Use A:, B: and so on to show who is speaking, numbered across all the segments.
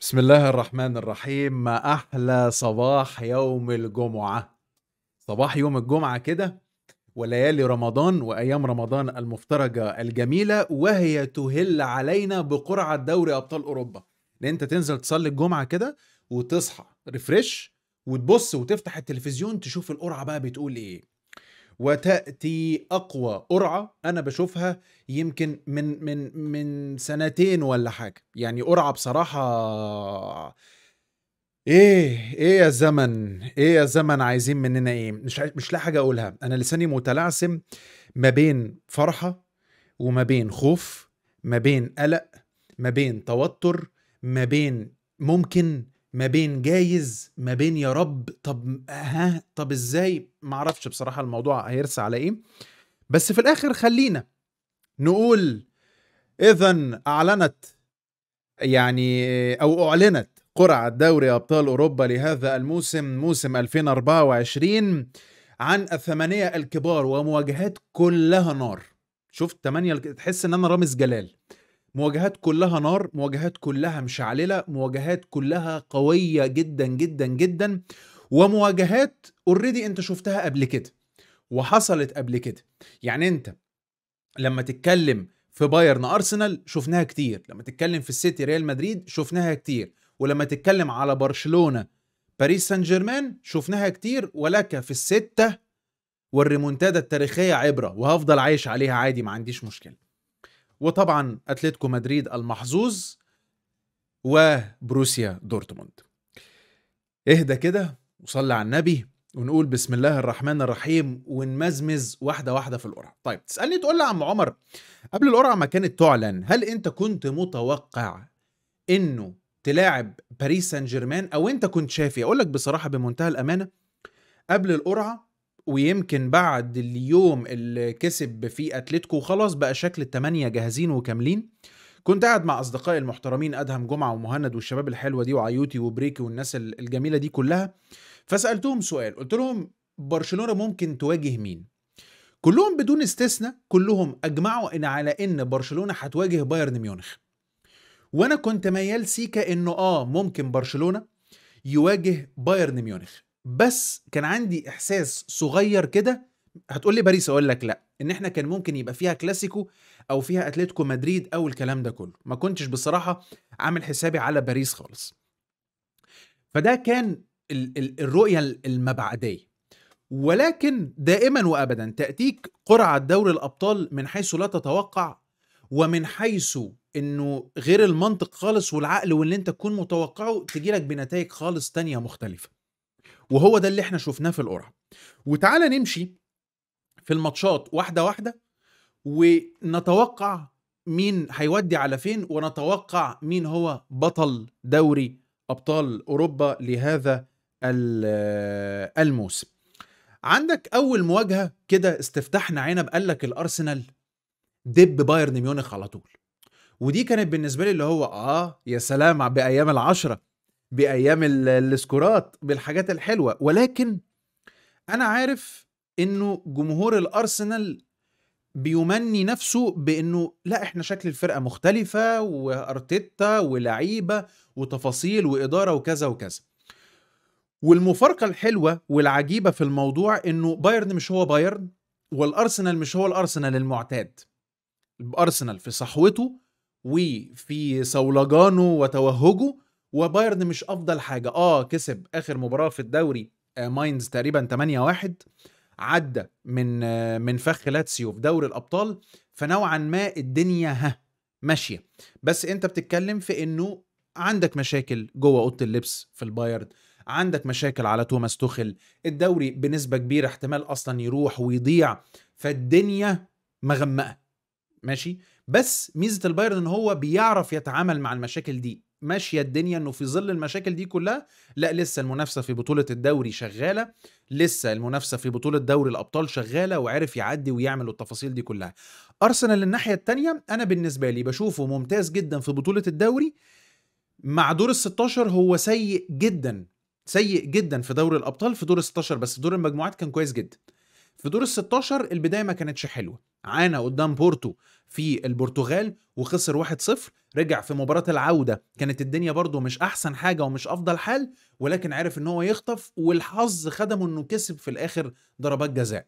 A: بسم الله الرحمن الرحيم ما أحلى صباح يوم الجمعة صباح يوم الجمعة كده وليالي رمضان وأيام رمضان المفترجة الجميلة وهي تهل علينا بقرعة دوري أبطال أوروبا إن أنت تنزل تصلي الجمعة كده وتصحى ريفريش وتبص وتفتح التلفزيون تشوف القرعة بقى بتقول إيه وتاتي اقوى قرعه انا بشوفها يمكن من من من سنتين ولا حاجه يعني قرعه بصراحه ايه ايه يا زمن ايه يا زمن عايزين مننا ايه مش مش لا حاجه اقولها انا لساني متلعثم ما بين فرحه وما بين خوف ما بين قلق ما بين توتر ما بين ممكن ما بين جايز ما بين يا رب طب ها طب ازاي ما اعرفش بصراحه الموضوع هيرسى على ايه بس في الاخر خلينا نقول اذا اعلنت يعني او اعلنت قرعه دوري ابطال اوروبا لهذا الموسم موسم 2024 عن الثمانيه الكبار ومواجهات كلها نار شفت ثمانيه تحس ان انا رامز جلال مواجهات كلها نار مواجهات كلها مشعلله مواجهات كلها قويه جدا جدا جدا ومواجهات اوريدي انت شفتها قبل كده وحصلت قبل كده يعني انت لما تتكلم في بايرن ارسنال شفناها كتير لما تتكلم في السيتي ريال مدريد شفناها كتير ولما تتكلم على برشلونه باريس سان جيرمان شفناها كتير ولك في السته والريمونتادا التاريخيه عبره وهفضل عايش عليها عادي ما عنديش مشكله وطبعا اتلتيكو مدريد المحظوظ وبروسيا دورتموند اهدى كده وصلي على النبي ونقول بسم الله الرحمن الرحيم ونمزمز واحده واحده في القرعه طيب تسالني تقول لي عم عمر قبل القرعه ما كانت تعلن هل انت كنت متوقع انه تلاعب باريس سان جيرمان او انت كنت شايف إيه؟ اقول لك بصراحه بمنتهى الامانه قبل القرعه ويمكن بعد اليوم اللي كسب فيه اتلتيكو خلاص بقى شكل التمانية جاهزين وكاملين كنت قاعد مع اصدقائي المحترمين ادهم جمعه ومهند والشباب الحلوه دي وعيوتي وبريكي والناس الجميله دي كلها فسالتهم سؤال قلت لهم برشلونه ممكن تواجه مين كلهم بدون استثناء كلهم اجمعوا ان على ان برشلونه هتواجه بايرن ميونخ وانا كنت ميال سيكا انه اه ممكن برشلونه يواجه بايرن ميونخ بس كان عندي احساس صغير كده هتقول لي باريس اقول لك لا ان احنا كان ممكن يبقى فيها كلاسيكو او فيها اتلتيكو مدريد او الكلام ده كله ما كنتش بصراحه عامل حسابي على باريس خالص فده كان الرؤيه المبعديه ولكن دائما وابدا تاتيك قرعه دوري الابطال من حيث لا تتوقع ومن حيث انه غير المنطق خالص والعقل واللي انت تكون متوقعه تجيلك بنتائج خالص تانية مختلفه وهو ده اللي احنا شفناه في القرعه وتعالى نمشي في الماتشات واحده واحده ونتوقع مين هيودي على فين ونتوقع مين هو بطل دوري ابطال اوروبا لهذا الموسم عندك اول مواجهه كده استفتحنا عنب قال لك الارسنال دب بايرن ميونخ على طول ودي كانت بالنسبه لي اللي هو اه يا سلام بايام العشره بايام السكورات بالحاجات الحلوه ولكن انا عارف انه جمهور الارسنال بيمني نفسه بانه لا احنا شكل الفرقه مختلفه وارتيتا ولعيبه وتفاصيل واداره وكذا وكذا والمفارقه الحلوه والعجيبه في الموضوع انه بايرن مش هو بايرن والارسنال مش هو الارسنال المعتاد الارسنال في صحوته وفي صولجانه وتوهجه وبايرن مش افضل حاجه اه كسب اخر مباراه في الدوري آه، ماينز تقريبا 8 1 عدى من آه، من فخ لاتسيو في دوري الابطال فنوعا ما الدنيا ها ماشيه بس انت بتتكلم في انه عندك مشاكل جوه اوضه اللبس في البايرن عندك مشاكل على توماس توخل الدوري بنسبه كبيره احتمال اصلا يروح ويضيع فالدنيا مغمقه ماشي بس ميزه البايرن ان هو بيعرف يتعامل مع المشاكل دي ماشيه الدنيا انه في ظل المشاكل دي كلها لا لسه المنافسه في بطوله الدوري شغاله لسه المنافسه في بطوله دوري الابطال شغاله وعرف يعدي ويعمل التفاصيل دي كلها ارسنال الناحيه الثانيه انا بالنسبه لي بشوفه ممتاز جدا في بطوله الدوري مع دور ال16 هو سيء جدا سيء جدا في دوري الابطال في دور ال16 بس دور المجموعات كان كويس جدا في دور ال 16 البدايه ما كانتش حلوه عانى قدام بورتو في البرتغال وخسر 1-0 رجع في مباراة العودة كانت الدنيا برضه مش أحسن حاجة ومش أفضل حال ولكن عرف إن هو يخطف والحظ خدمه إنه كسب في الآخر ضربات جزاء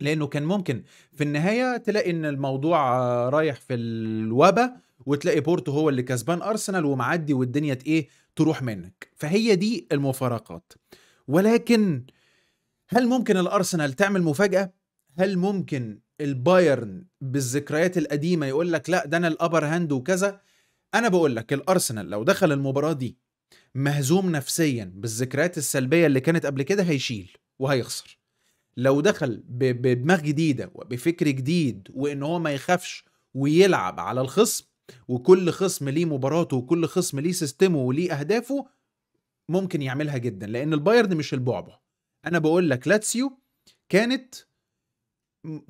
A: لأنه كان ممكن في النهاية تلاقي إن الموضوع رايح في الوبا وتلاقي بورتو هو اللي كسبان أرسنال ومعدي والدنيا إيه تروح منك فهي دي المفارقات ولكن هل ممكن الارسنال تعمل مفاجاه هل ممكن البايرن بالذكريات القديمه يقول لك لا ده انا الابر هاند وكذا انا بقول لك الارسنال لو دخل المباراه دي مهزوم نفسيا بالذكريات السلبيه اللي كانت قبل كده هيشيل وهيخسر لو دخل بدماغ جديده وبفكر جديد وان هو ما يخافش ويلعب على الخصم وكل خصم ليه مباراته وكل خصم ليه سيستمه وليه اهدافه ممكن يعملها جدا لان البايرن مش البعبع انا بقول لك لاتسيو كانت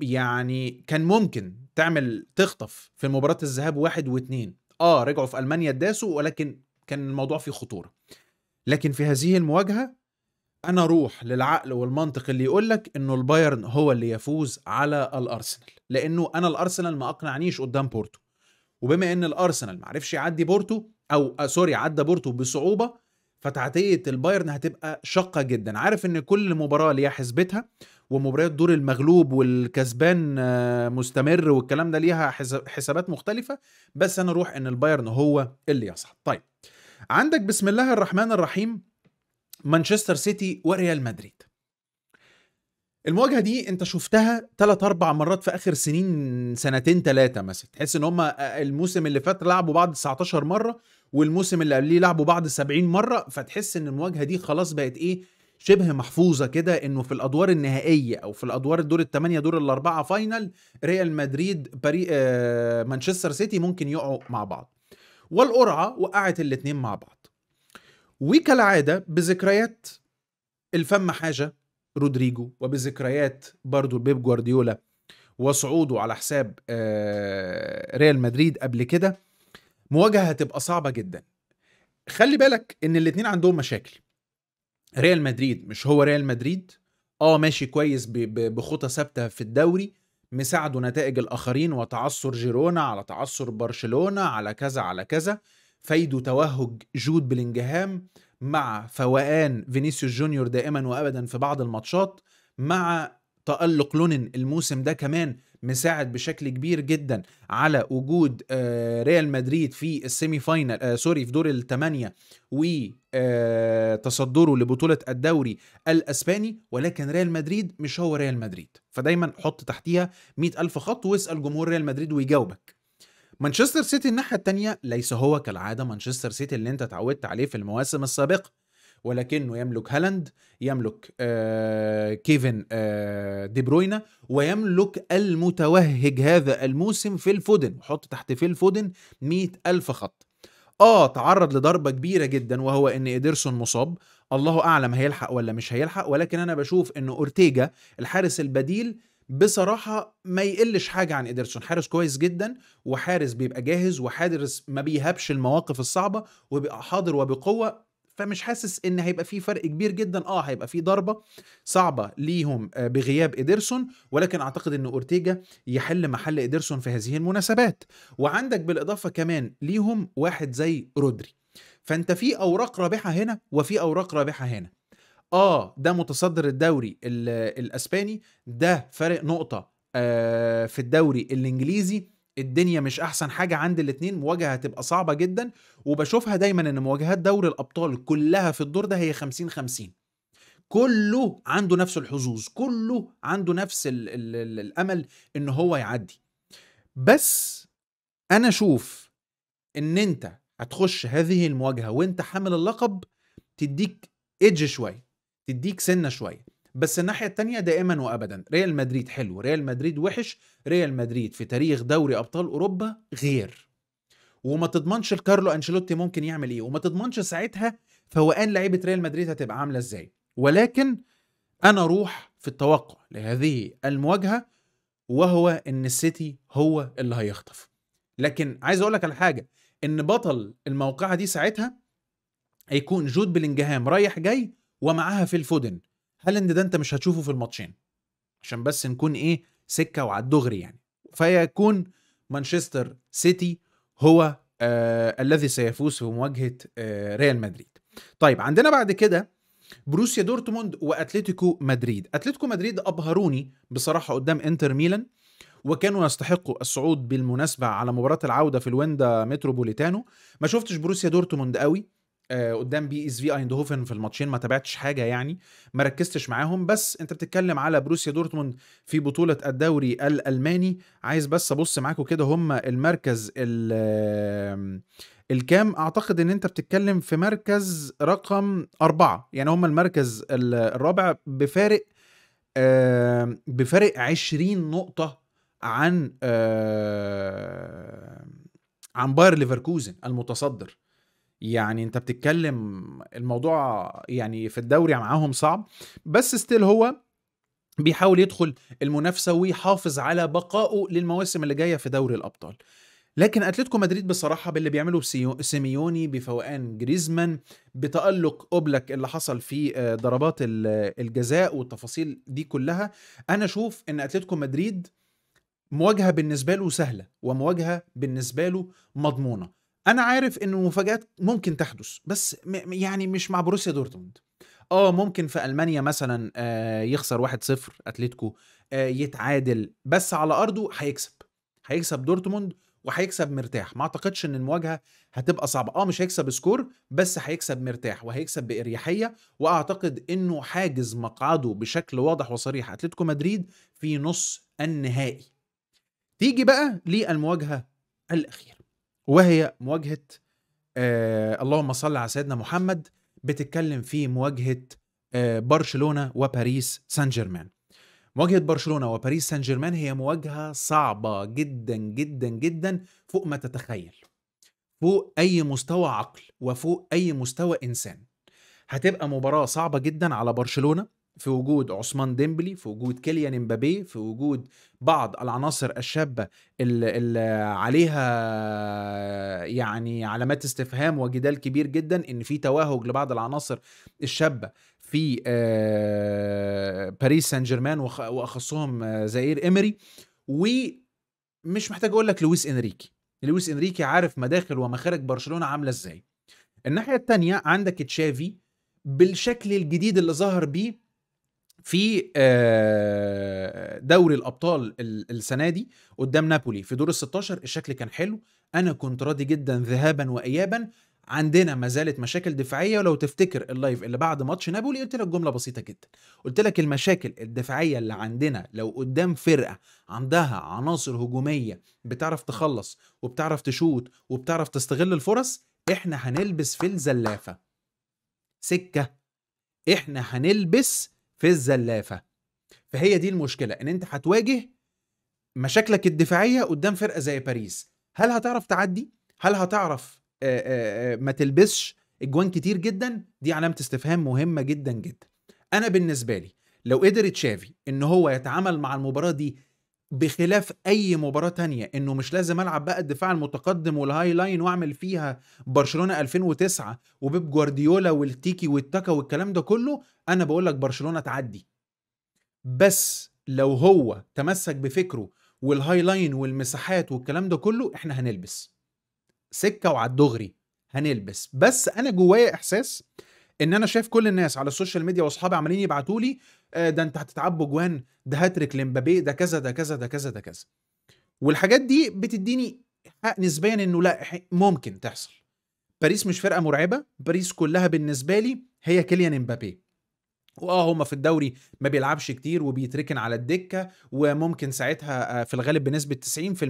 A: يعني كان ممكن تعمل تخطف في مباراه الذهاب واحد واثنين اه رجعوا في المانيا اتداسوا ولكن كان الموضوع فيه خطوره لكن في هذه المواجهه انا اروح للعقل والمنطق اللي يقول لك انه البايرن هو اللي يفوز على الارسنال لانه انا الارسنال ما اقنعنيش قدام بورتو وبما ان الارسنال ما عرفش يعدي بورتو او آه، سوري عدى بورتو بصعوبه فتعتيه البايرن هتبقى شاقه جدا عارف ان كل مباراه ليها حسبتها ومباريات دور المغلوب والكسبان آه، مستمر والكلام ده ليها حسابات مختلفه بس انا اروح ان البايرن هو اللي يصعد طيب عندك بسم الله الرحمن الرحيم مانشستر سيتي وريال مدريد المواجهه دي انت شفتها ثلاث اربع مرات في اخر سنين سنتين ثلاثه مثلا تحس ان هم آه، الموسم اللي فات لعبوا بعض 19 مره والموسم اللي قبليه لعبوا بعض 70 مره فتحس ان المواجهه دي خلاص بقت ايه شبه محفوظه كده انه في الادوار النهائيه او في الادوار الدور الثمانيه دور الاربعه فاينل ريال مدريد باري آه مانشستر سيتي ممكن يقعوا مع بعض والقرعه وقعت الاثنين مع بعض وكالعاده بذكريات الفم حاجه رودريجو وبذكريات برضو بيب جوارديولا وصعوده على حساب آه ريال مدريد قبل كده مواجهه هتبقى صعبه جدا خلي بالك ان الاثنين عندهم مشاكل ريال مدريد مش هو ريال مدريد اه ماشي كويس بخطى ثابته في الدوري مساعده نتائج الاخرين وتعثر جيرونا على تعثر برشلونه على كذا على كذا فايده توهج جود بلينجهام مع فوقان فينيسيوس جونيور دائما وابدا في بعض الماتشات مع تالق لونن الموسم ده كمان مساعد بشكل كبير جدا على وجود آه، ريال مدريد في السيمي فاينل آه، سوري في دور الثمانيه وتصدره آه، لبطوله الدوري الاسباني ولكن ريال مدريد مش هو ريال مدريد فدايما حط تحتيها 100000 خط واسال جمهور ريال مدريد ويجاوبك مانشستر سيتي الناحيه الثانيه ليس هو كالعاده مانشستر سيتي اللي انت تعودت عليه في المواسم السابقه ولكنه يملك هالاند يملك آه كيفن آه دي بروينا ويملك المتوهج هذا الموسم في الفودن وحط تحت في الفودن مئة ألف خط اه تعرض لضربه كبيره جدا وهو ان ايدرسون مصاب الله اعلم هيلحق ولا مش هيلحق ولكن انا بشوف ان اورتيجا الحارس البديل بصراحة ما يقلش حاجة عن إيدرسون حارس كويس جدا وحارس بيبقى جاهز وحارس ما بيهبش المواقف الصعبة وبيبقى حاضر وبقوة فمش حاسس ان هيبقى في فرق كبير جدا اه هيبقى في ضربه صعبه ليهم آه، بغياب ايدرسون ولكن اعتقد ان اورتيجا يحل محل ايدرسون في هذه المناسبات وعندك بالاضافه كمان ليهم واحد زي رودري فانت في اوراق رابحه هنا وفي اوراق رابحه هنا اه ده متصدر الدوري الاسباني ده فارق نقطه آه في الدوري الانجليزي الدنيا مش احسن حاجه عند الاثنين مواجهه هتبقى صعبه جدا وبشوفها دايما ان مواجهات دوري الابطال كلها في الدور ده هي 50 50 كله عنده نفس الحظوظ كله عنده نفس الـ الـ الـ الامل ان هو يعدي بس انا اشوف ان انت هتخش هذه المواجهه وانت حامل اللقب تديك ايدج شويه تديك سنه شويه بس الناحيه الثانيه دائما وابدا ريال مدريد حلو ريال مدريد وحش ريال مدريد في تاريخ دوري ابطال اوروبا غير وما تضمنش الكارلو انشيلوتي ممكن يعمل ايه وما تضمنش ساعتها فوقان لعيبه ريال مدريد هتبقى عامله ازاي ولكن انا روح في التوقع لهذه المواجهه وهو ان السيتي هو اللي هيخطف لكن عايز اقول لك على حاجه ان بطل الموقعه دي ساعتها هيكون جود بلينجهام رايح جاي ومعاها في الفودن هالاند ده انت مش هتشوفه في الماتشين عشان بس نكون ايه سكه وعلى الدغري يعني فيكون مانشستر سيتي هو آه الذي سيفوز في مواجهه آه ريال مدريد طيب عندنا بعد كده بروسيا دورتموند واتلتيكو مدريد اتلتيكو مدريد ابهروني بصراحه قدام انتر ميلان وكانوا يستحقوا الصعود بالمناسبه على مباراه العوده في الويندا متروبوليتانو ما شفتش بروسيا دورتموند قوي آه، قدام بي اس في ايندهوفن في الماتشين ما تابعتش حاجه يعني ما ركزتش معاهم بس انت بتتكلم على بروسيا دورتموند في بطوله الدوري الالماني عايز بس ابص معاكم كده هم المركز الكام اعتقد ان انت بتتكلم في مركز رقم أربعة يعني هم المركز الرابع بفارق بفارق 20 نقطه عن عن باير ليفركوزن المتصدر يعني انت بتتكلم الموضوع يعني في الدوري معاهم صعب بس ستيل هو بيحاول يدخل المنافسه ويحافظ على بقائه للمواسم اللي جايه في دوري الابطال لكن اتلتيكو مدريد بصراحه باللي بيعمله سيميوني بفوقان جريزمان بتالق اوبلك اللي حصل في آه، ضربات الجزاء والتفاصيل دي كلها انا اشوف ان اتلتيكو مدريد مواجهه بالنسبه له سهله ومواجهه بالنسبه له مضمونه انا عارف ان المفاجات ممكن تحدث بس م- يعني مش مع بروسيا دورتموند اه ممكن في المانيا مثلا آه يخسر 1-0 اتلتيكو آه يتعادل بس على ارضه هيكسب هيكسب دورتموند وهيكسب مرتاح ما اعتقدش ان المواجهه هتبقى صعبه اه مش هيكسب سكور بس هيكسب مرتاح وهيكسب باريحيه واعتقد انه حاجز مقعده بشكل واضح وصريح اتلتيكو مدريد في نص النهائي تيجي بقى للمواجهه الاخيره وهي مواجهه آه، اللهم صل على سيدنا محمد بتتكلم في مواجهه آه، برشلونه وباريس سان جيرمان مواجهه برشلونه وباريس سان جيرمان هي مواجهه صعبه جدا جدا جدا فوق ما تتخيل فوق اي مستوى عقل وفوق اي مستوى انسان هتبقى مباراه صعبه جدا على برشلونه في وجود عثمان ديمبلي في وجود كيليان امبابي في وجود بعض العناصر الشابه اللي, اللي عليها يعني علامات استفهام وجدال كبير جدا ان في توهج لبعض العناصر الشابه في آه، باريس سان جيرمان واخصهم آه، زئير امري ومش محتاج اقول لك لويس انريكي لويس انريكي عارف مداخل ومخارج برشلونه عامله ازاي الناحيه الثانيه عندك تشافي بالشكل الجديد اللي ظهر بيه في آه، دوري الابطال السنه دي قدام نابولي في دور ال 16 الشكل كان حلو انا كنت راضي جدا ذهابا وايابا عندنا ما زالت مشاكل دفاعيه ولو تفتكر اللايف اللي بعد ماتش نابولي قلت لك جمله بسيطه جدا قلت لك المشاكل الدفاعيه اللي عندنا لو قدام فرقه عندها عناصر هجوميه بتعرف تخلص وبتعرف تشوط وبتعرف تستغل الفرص احنا هنلبس في الزلافه سكه احنا هنلبس في الزلافه فهي دي المشكله ان انت هتواجه مشاكلك الدفاعيه قدام فرقه زي باريس هل هتعرف تعدي هل هتعرف آآ آآ ما تلبسش اجوان كتير جدا دي علامه استفهام مهمه جدا جدا انا بالنسبه لي لو قدر تشافي ان هو يتعامل مع المباراه دي بخلاف اي مباراه تانية انه مش لازم العب بقى الدفاع المتقدم والهاي لاين واعمل فيها برشلونه 2009 وبيب جوارديولا والتيكي والتاكا والكلام ده كله انا بقول لك برشلونه تعدي بس لو هو تمسك بفكره والهاي لاين والمساحات والكلام ده كله احنا هنلبس سكه وعلى الدغري هنلبس بس انا جوايا احساس ان انا شايف كل الناس على السوشيال ميديا واصحابي عمالين يبعتوا لي آه، ده انت هتتعب بجوان ده هاتريك لمبابي ده كذا ده كذا ده كذا ده كذا والحاجات دي بتديني حق نسبيا انه لا ممكن تحصل باريس مش فرقه مرعبه باريس كلها بالنسبه لي هي كيليان امبابي واه هما في الدوري ما بيلعبش كتير وبيتركن على الدكه وممكن ساعتها آه، في الغالب بنسبه 90%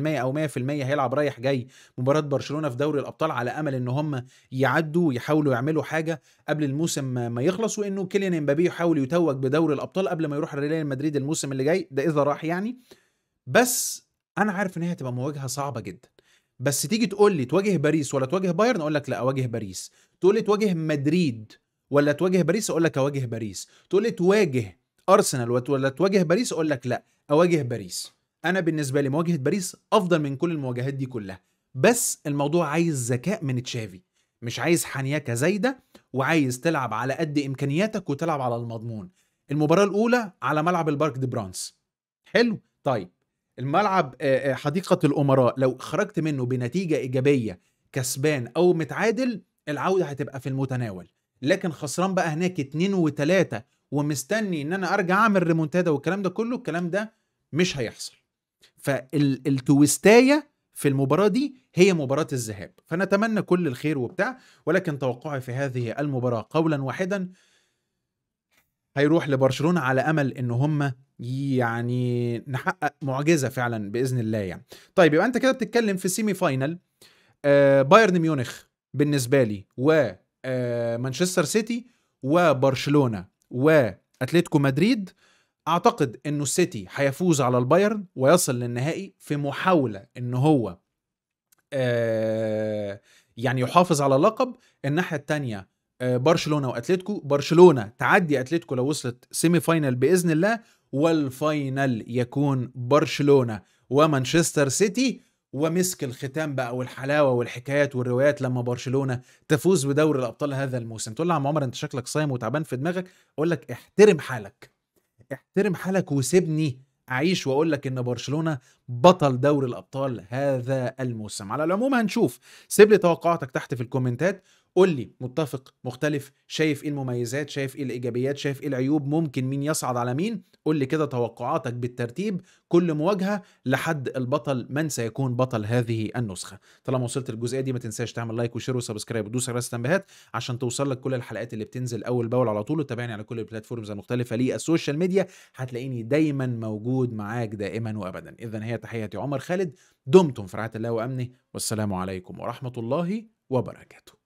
A: او 100% هيلعب رايح جاي مباراه برشلونه في دوري الابطال على امل ان هم يعدوا ويحاولوا يعملوا حاجه قبل الموسم ما يخلص وانه كيليان امبابي يحاول يتوج بدوري الابطال قبل ما يروح ريال مدريد الموسم اللي جاي ده اذا راح يعني بس انا عارف ان هي هتبقى مواجهه صعبه جدا بس تيجي تقول لي تواجه باريس ولا تواجه بايرن اقول لك لا اواجه باريس تقول لي تواجه مدريد ولا تواجه باريس اقول لك اواجه باريس تقول لي تواجه ارسنال ولا تواجه باريس اقول لك لا اواجه باريس انا بالنسبه لي مواجهه باريس افضل من كل المواجهات دي كلها بس الموضوع عايز ذكاء من تشافي مش عايز حنيكه زايده وعايز تلعب على قد امكانياتك وتلعب على المضمون المباراه الاولى على ملعب البارك دي برانس حلو طيب الملعب حديقه الامراء لو خرجت منه بنتيجه ايجابيه كسبان او متعادل العوده هتبقى في المتناول لكن خسران بقى هناك اتنين وتلاته ومستني ان انا ارجع اعمل ريمونتادا والكلام ده كله الكلام ده مش هيحصل فالتويستايه في المباراة دي هي مباراة الذهاب فنتمنى كل الخير وبتاع ولكن توقعي في هذه المباراة قولا واحدا هيروح لبرشلونة على أمل إن هم يعني نحقق معجزة فعلا بإذن الله يعني طيب يبقى أنت كده بتتكلم في السيمي فاينل آه بايرن ميونخ بالنسبة لي و آه، مانشستر سيتي وبرشلونه واتلتيكو مدريد اعتقد انه السيتي هيفوز على البايرن ويصل للنهائي في محاوله ان هو آه، يعني يحافظ على اللقب الناحيه الثانيه آه، برشلونه واتلتيكو برشلونه تعدي اتلتيكو لو وصلت سيمي فاينل باذن الله والفاينل يكون برشلونه ومانشستر سيتي ومسك الختام بقى والحلاوه والحكايات والروايات لما برشلونه تفوز بدوري الابطال هذا الموسم تقول لي يا عم عمر انت شكلك صايم وتعبان في دماغك اقول لك احترم حالك احترم حالك وسيبني اعيش واقول لك ان برشلونه بطل دوري الابطال هذا الموسم على العموم هنشوف سيب لي توقعاتك تحت في الكومنتات قول لي متفق مختلف شايف ايه المميزات شايف ايه الايجابيات شايف ايه العيوب ممكن مين يصعد على مين قول لي كده توقعاتك بالترتيب كل مواجهه لحد البطل من سيكون بطل هذه النسخه طالما وصلت الجزئيه دي ما تنساش تعمل لايك وشير وسبسكرايب ودوس على التنبيهات عشان توصل لك كل الحلقات اللي بتنزل اول باول على طول وتابعني على كل البلاتفورمز المختلفه للسوشيال ميديا هتلاقيني دايما موجود معاك دائما وابدا اذا هي تحياتي عمر خالد دمتم في رعايه الله وامنه والسلام عليكم ورحمه الله وبركاته